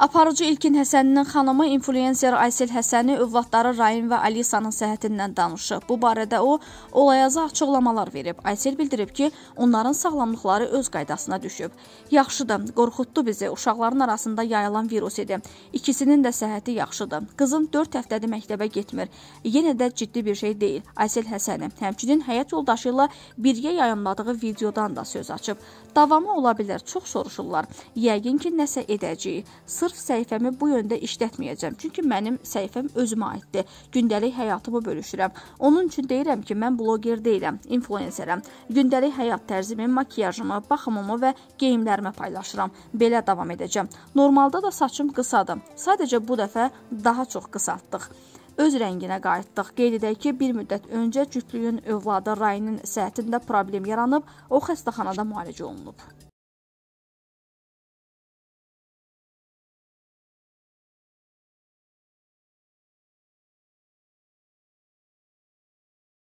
Aparıcı İlkin Həsəninin xanımı influencer Aysel Həsəni övladları Rayin və Alisanın səhhətindən danışıb. Bu barədə o, olayaza açıqlamalar verib. Aysel bildirib ki, onların sağlamlıqları öz qaydasına düşüb. Yaxşıdır, qorxutdu bizi. Uşaqların arasında yayılan virus idi. İkisinin də səhhəti yaxşıdır. Qızım 4 həftədir məktəbə getmir. Yenə də ciddi bir şey deyil. Aysel Həsəni həmçinin həyat yoldaşı ilə birgə yayımladığı videodan da söz açıb. Davamı ola bilər, çox soruşurlar. Yəqin ki, nəsə edəcəyik. Sır artıq səhifəmi bu yöndə işlətməyəcəm. Çünki mənim səhifəm özümə aiddir. Gündəlik həyatımı bölüşürəm. Onun üçün deyirəm ki, mən bloqer deyiləm, influencerəm. Gündəlik həyat tərzimi, makiyajımı, baxımımı və geyimlərimi paylaşıram. Belə davam edəcəm. Normalda da saçım qısadır. Sadəcə bu dəfə daha çox qısaltdıq öz rənginə qayıtdıq. Qeyd edək ki, bir müddət öncə cütlüyün övladı Rayinin səhhətində problem yaranıb, o xəstəxanada müalicə olunub.